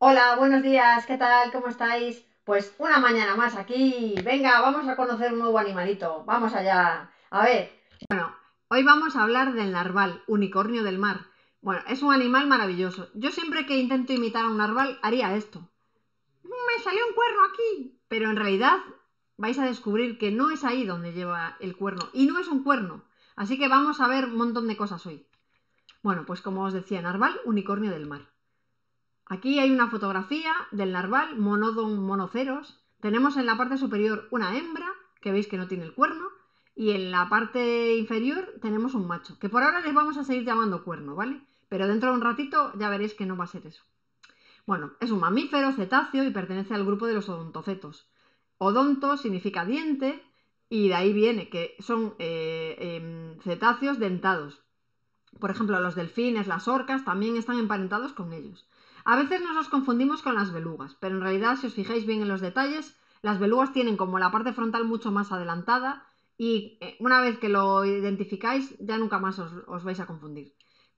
Hola, buenos días, ¿qué tal? ¿Cómo estáis? Pues una mañana más aquí. Venga, vamos a conocer un nuevo animalito. Vamos allá. A ver. Bueno, hoy vamos a hablar del narval, unicornio del mar. Bueno, es un animal maravilloso. Yo siempre que intento imitar a un narval haría esto. Me salió un cuerno aquí. Pero en realidad vais a descubrir que no es ahí donde lleva el cuerno. Y no es un cuerno. Así que vamos a ver un montón de cosas hoy. Bueno, pues como os decía, narval, unicornio del mar. Aquí hay una fotografía del narval monodon monoceros. Tenemos en la parte superior una hembra, que veis que no tiene el cuerno, y en la parte inferior tenemos un macho, que por ahora les vamos a seguir llamando cuerno, ¿vale? Pero dentro de un ratito ya veréis que no va a ser eso. Bueno, es un mamífero cetáceo y pertenece al grupo de los odontocetos. Odonto significa diente y de ahí viene que son eh, em, cetáceos dentados. Por ejemplo, los delfines, las orcas también están emparentados con ellos. A veces nos os confundimos con las belugas, pero en realidad si os fijáis bien en los detalles, las belugas tienen como la parte frontal mucho más adelantada y eh, una vez que lo identificáis ya nunca más os, vais a confundir.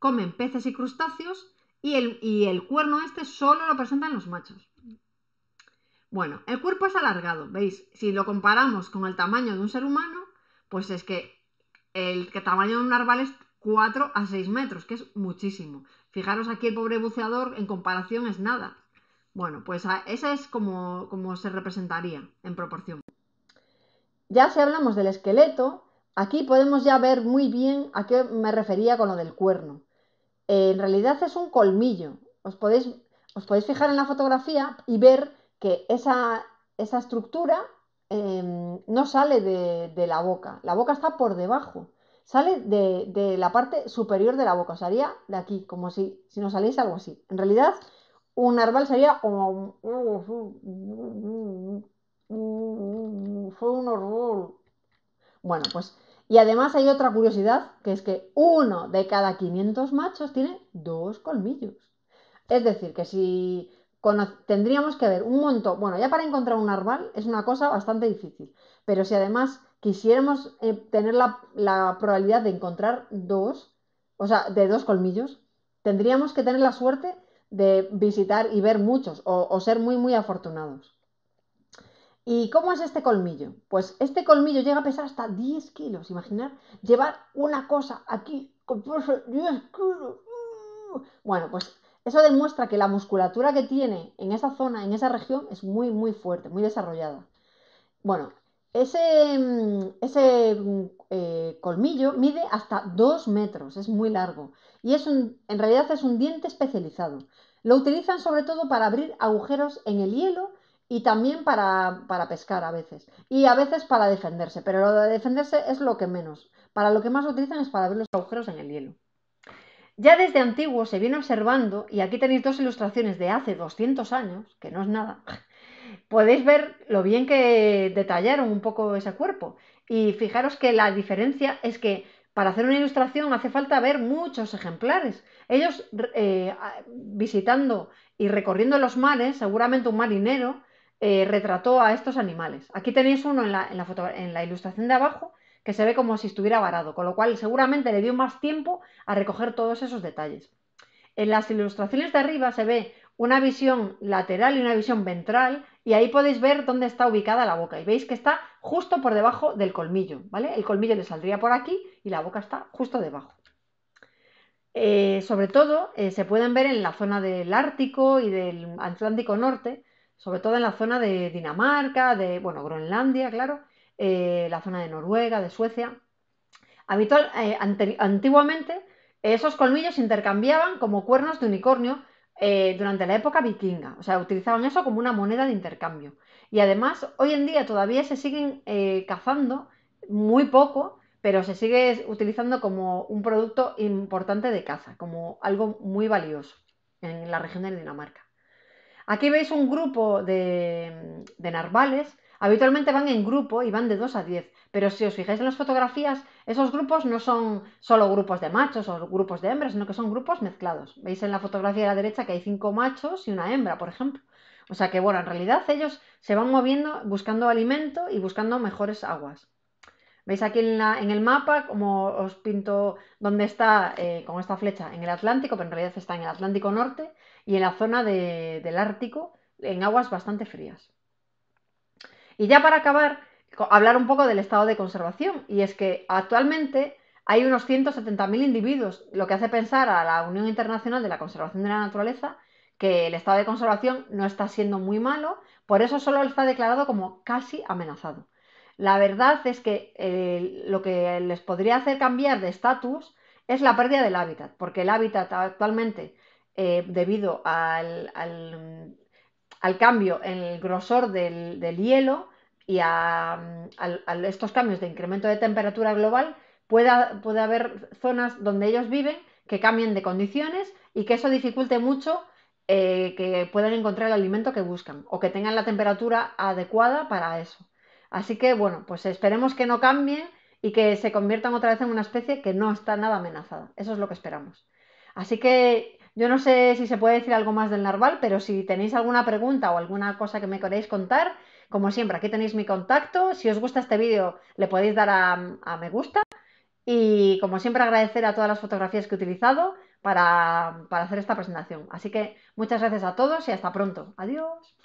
Comen peces y crustáceos y el, y el cuerno este solo lo presentan los machos. Bueno, el cuerpo es alargado, ¿veis? Si lo comparamos con el tamaño de un ser humano, pues es que el tamaño de un narval es 4 a 6 metros, que es muchísimo. Fijaros aquí el pobre buceador en comparación es nada. Bueno, pues esa es como, se representaría en proporción. Ya si hablamos del esqueleto, aquí podemos ya ver muy bien a qué me refería con lo del cuerno. Eh, en realidad es un colmillo. Os podéis, fijar en la fotografía y ver que esa, estructura em, no sale de la boca. La boca está por debajo sale de, la parte superior de la boca, o de aquí, como si, si nos saliese algo así. En realidad, un arbal sería como... Fue un horror. Bueno, pues... Y además hay otra curiosidad, que es que uno de cada 500 machos tiene dos colmillos. Es decir, que si tendríamos que ver un montón, bueno, ya para encontrar un arbal es una cosa bastante difícil, pero si además quisiéramos eh, tener la, probabilidad de encontrar dos, o sea, de dos colmillos, tendríamos que tener la suerte de visitar y ver muchos o, ser muy, muy afortunados. ¿Y cómo es este colmillo? Pues este colmillo llega a pesar hasta 10 kilos, imaginar, llevar una cosa aquí con 10 kilos. Uh. Bueno, pues eso demuestra que la musculatura que tiene en esa zona, en esa región, es muy, muy fuerte, muy desarrollada. Bueno, ese, mm, mm, eh, colmillo mide hasta 2 metros, es muy largo y es en realidad es un diente especializado. Lo utilizan sobre todo para abrir agujeros en el hielo y también para, para pescar a veces y a veces para defenderse, pero lo de defenderse es lo que menos. Para lo que más lo utilizan es para abrir los agujeros en el hielo. Ya desde antiguo se viene observando, y aquí tenéis dos ilustraciones de hace 200 años, que no es nada, podéis ver lo bien que detallaron un poco ese cuerpo. Y fijaros que la diferencia es que para hacer una ilustración hace falta ver muchos ejemplares. Ellos eh, visitando y recorriendo los mares, seguramente un marinero eh, retrató a estos animales. Aquí tenéis uno en la ilustración de abajo que se ve como si estuviera varado, con lo cual seguramente le dio más tiempo a recoger todos esos detalles. En las ilustraciones de arriba se ve una visión lateral y una visión ventral y ahí podéis ver dónde está ubicada la boca. Y veis que está justo por debajo del colmillo, ¿vale? El colmillo le saldría por aquí y la boca está justo debajo. Eh, sobre todo eh, se pueden ver en la zona del Ártico y del Atlántico Norte, sobre todo en la zona de Dinamarca, de bueno, Groenlandia, claro, eh, la zona de Noruega, de Suecia. antiguamente esos colmillos intercambiaban como cuernos de unicornio eh, durante la época vikinga. O sea, utilizaban eso como una moneda de intercambio. Y además, hoy en día todavía se siguen eh, cazando muy poco, pero se sigue utilizando como un producto importante de caza, como algo muy valioso en la región de Dinamarca. Aquí veis un grupo de narvales Habitualmente van en grupo y van de 2 a 10, pero si os fijáis en las fotografías, esos grupos no son solo grupos de machos o grupos de hembras, sino que son grupos mezclados. Veis en la fotografía de la derecha que hay cinco machos y una hembra, por ejemplo. O sea que, bueno, en realidad ellos se van moviendo buscando alimento y buscando mejores aguas. Veis aquí en, el mapa como os pinto dónde está eh, con esta flecha en el Atlántico, pero en realidad está en el Atlántico Norte y en la zona del Ártico, en aguas bastante frías. Y ya para acabar, hablar un poco del estado de conservación. Y es que actualmente hay unos 170.000 individuos, lo que hace pensar a la Unión Internacional de la Conservación de la Naturaleza que el estado de conservación no está siendo muy malo, por eso solo está declarado como casi amenazado. La verdad es que eh, lo que les podría hacer cambiar de estatus es la pérdida del hábitat, porque el hábitat actualmente, eh, debido al, al cambio en el grosor del, hielo y a, estos cambios de incremento de temperatura global, pueda, puede haber zonas donde ellos viven que cambien de condiciones y que eso dificulte mucho eh, que puedan encontrar el alimento que buscan o que tengan la temperatura adecuada para eso. Así que bueno, pues esperemos que no cambien y que se conviertan otra vez en una especie que no está nada amenazada. Eso es lo que esperamos. Así que yo no sé si se puede decir algo más del narval, pero si tenéis alguna pregunta o alguna cosa que me queréis contar, como siempre, aquí tenéis mi contacto. Si os gusta este vídeo, le podéis dar a, a me gusta. Y como siempre, agradecer a todas las fotografías que he utilizado para hacer esta presentación. Así que muchas gracias a todos y hasta pronto. Adiós.